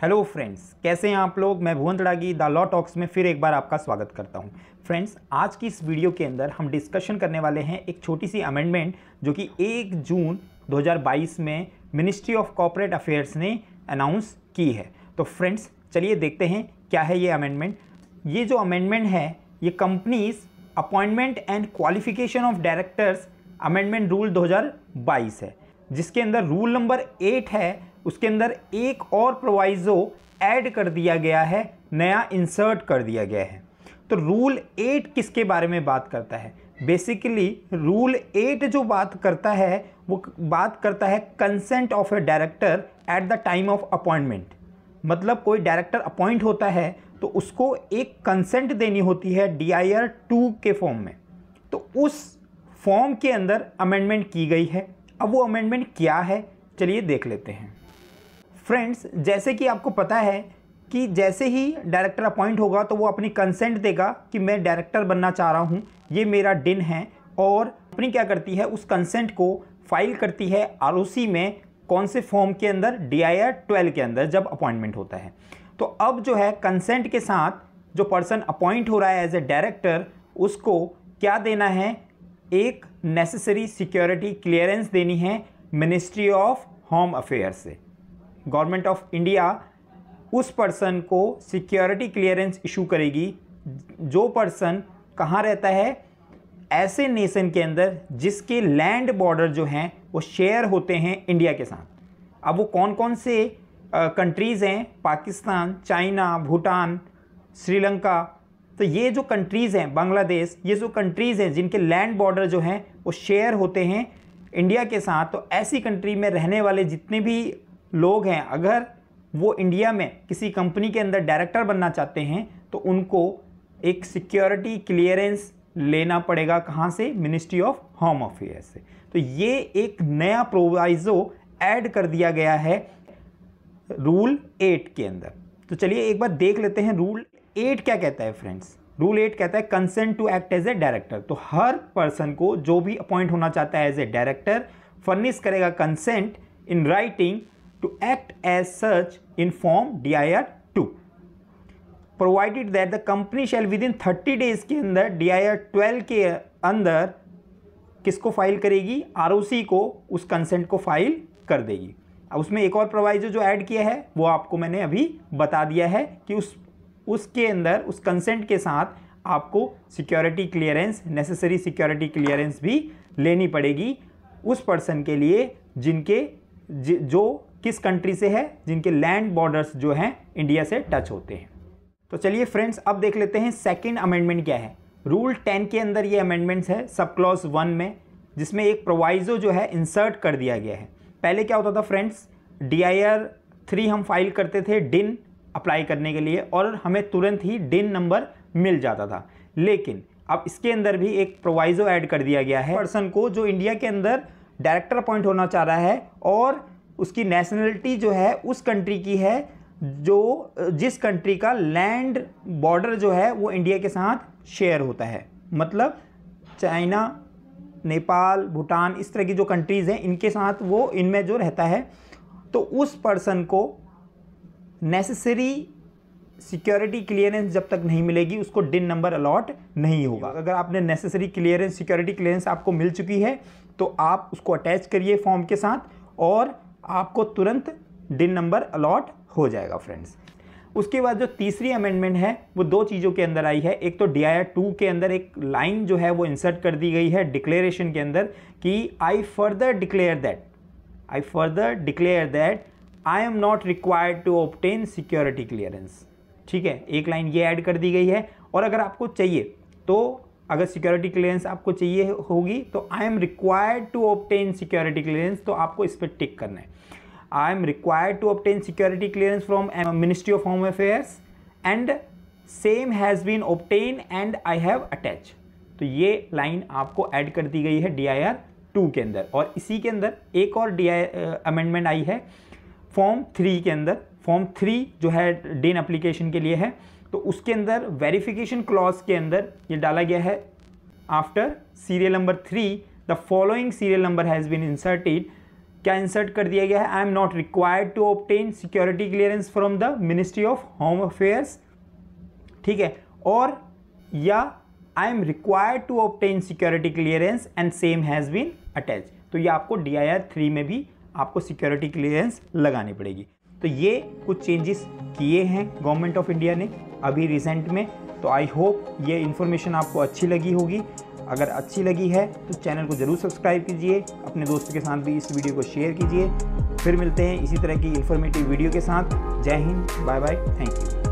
hello friends कैसे हैं आप लोग मैं Bhuwan Tadagi the Law Talks में फिर एक बार आपका स्वागत करता हूं फ्रेंड्स आज की इस वीडियो के अंदर हम डिस्कशन करने वाले हैं एक छोटी सी अमेंडमेंट जो कि 1 जून 2022 में मिनिस्ट्री ऑफ कॉरपोरेट अफेयर्स ने अनाउंस की है तो फ्रेंड्स चलिए देखते हैं क्या है ये अमेंडमेंट ये जो अमेंडमेंट है ये companies appointment and qualification of directors amendment rule 2022 है जिसके अंदर रूल नंबर एट है उसके अंदर एक और प्रोवाइजो ऐड कर दिया गया है नया इंसर्ट कर दिया गया है तो रूल एट किसके बारे में बात करता है बेसिकली रूल एट जो बात करता है वो बात करता है consent of a director at the time of appointment मतलब कोई डायरेक्टर अपॉइंट होता है तो उसको एक कंसेंट देनी होती है डी आई आर टू के फॉर्म में तो उस फॉर्म के अंदर अमेंडमेंट की गई है अब वो अमेंडमेंट क्या है चलिए देख लेते हैं फ्रेंड्स जैसे कि आपको पता है कि जैसे ही डायरेक्टर अपॉइंट होगा तो वो अपनी कंसेंट देगा कि मैं डायरेक्टर बनना चाह रहा हूँ ये मेरा डिन है और कंपनी क्या करती है उस कंसेंट को फाइल करती है आर में कौन से फॉर्म के अंदर डी आई आर ट्वेल्व के अंदर जब अपॉइंटमेंट होता है तो अब जो है कंसेंट के साथ जो पर्सन अपॉइंट हो रहा है एज ए डायरेक्टर उसको क्या देना है एक नेसेसरी सिक्योरिटी क्लियरेंस देनी है मिनिस्ट्री ऑफ होम अफेयर से गवर्नमेंट ऑफ इंडिया उस पर्सन को सिक्योरिटी क्लियरेंस इशू करेगी जो पर्सन कहाँ रहता है ऐसे नेशन के अंदर जिसके लैंड बॉर्डर जो हैं वो शेयर होते हैं इंडिया के साथ अब वो कौन कौन से कंट्रीज़ हैं पाकिस्तान चाइना भूटान श्रीलंका तो ये जो कंट्रीज़ हैं बांग्लादेश ये जो कंट्रीज़ हैं जिनके लैंड बॉर्डर जो हैं वो शेयर होते हैं इंडिया के साथ तो ऐसी कंट्री में रहने वाले जितने भी लोग हैं अगर वो इंडिया में किसी कंपनी के अंदर डायरेक्टर बनना चाहते हैं तो उनको एक सिक्योरिटी क्लियरेंस लेना पड़ेगा कहाँ से मिनिस्ट्री ऑफ होम अफेयर से तो ये एक नया प्रोवाइजो ऐड कर दिया गया है रूल एट के अंदर तो चलिए एक बार देख लेते हैं रूल एट क्या कहता है फ्रेंड्स रूल एट कहता है consent to act as a director तो हर पर्सन को जो भी अपॉइंट होना चाहता है एज ए डायरेक्टर फर्निश करेगा consent in writing to act as such in form DIR 2 provided that the company shall within 30 days के अंदर DIR 12 के अंदर किसको फाइल करेगी आरओसी को उस कंसेंट को फाइल कर देगी अब उसमें एक और प्रोवाइजर जो ऐड किया है वो आपको मैंने अभी बता दिया है कि उस उसके अंदर उस कंसेंट के साथ आपको security clearance necessary security clearance भी लेनी पड़ेगी उस पर्सन के लिए जिनके जो किस कंट्री से है जिनके लैंड बॉर्डर्स जो हैं इंडिया से टच होते हैं तो चलिए फ्रेंड्स अब देख लेते हैं सेकेंड अमेंडमेंट क्या है रूल टेन के अंदर ये अमेंडमेंट्स है सब क्लॉज वन में जिसमें एक प्रोवाइजो जो है इंसर्ट कर दिया गया है पहले क्या होता था friends D I R three हम फाइल करते थे डिन अप्लाई करने के लिए और हमें तुरंत ही डिन नंबर मिल जाता था लेकिन अब इसके अंदर भी एक प्रोवाइजो ऐड कर दिया गया है पर्सन को जो इंडिया के अंदर डायरेक्टर अपॉइंट होना चाह रहा है और उसकी नेशनलिटी जो है उस कंट्री की है जो जिस कंट्री का लैंड बॉर्डर जो है वो इंडिया के साथ शेयर होता है मतलब चाइना नेपाल भूटान इस तरह की जो कंट्रीज़ हैं इनके साथ वो इनमें जो रहता है तो उस पर्सन को नेसेसरी सिक्योरिटी क्लियरेंस जब तक नहीं मिलेगी उसको डिन नंबर अलॉट नहीं होगा अगर आपने नेसेसरी क्लियरेंस सिक्योरिटी क्लियरेंस आपको मिल चुकी है तो आप उसको अटैच करिए फॉर्म के साथ और आपको तुरंत दिन नंबर अलॉट हो जाएगा फ्रेंड्स उसके बाद जो तीसरी अमेंडमेंट है वो दो चीज़ों के अंदर आई है एक तो डी आई टू के अंदर एक लाइन जो है वो इंसर्ट कर दी गई है डिक्लेरेशन के अंदर कि I further declare that I further declare that I am not required to obtain security clearance ठीक है एक लाइन ये ऐड कर दी गई है और अगर आपको चाहिए तो अगर सिक्योरिटी क्लियरेंस आपको चाहिए होगी तो I am required to obtain security clearance तो आपको इस पर टिक करना है I am required to obtain security clearance from ministry of home affairs and same has been obtain and I have attach तो ये लाइन आपको ऐड कर दी गई है डी आई आर टू के अंदर और इसी के अंदर एक और डी आई अमेंडमेंट आई है फॉर्म थ्री के अंदर फॉर्म थ्री जो है डेन अप्लीकेशन के लिए है तो उसके अंदर वेरिफिकेशन क्लॉज के अंदर ये डाला गया है after serial number three the following serial number has been inserted क्या इंसर्ट कर दिया गया है I am not required to obtain security clearance from the ministry of home affairs ठीक है और या I am required to obtain security clearance and same has been attach तो ये आपको डी आई आर थ्री में भी आपको सिक्योरिटी क्लियरेंस लगानी पड़ेगी तो ये कुछ चेंजेस किए हैं गवर्नमेंट ऑफ इंडिया ने अभी रिसेंट में तो आई होप ये इन्फॉर्मेशन आपको अच्छी लगी होगी अगर अच्छी लगी है तो चैनल को ज़रूर सब्सक्राइब कीजिए अपने दोस्तों के साथ भी इस वीडियो को शेयर कीजिए फिर मिलते हैं इसी तरह की इन्फॉर्मेटिव वीडियो के साथ जय हिंद बाय बाय थैंक यू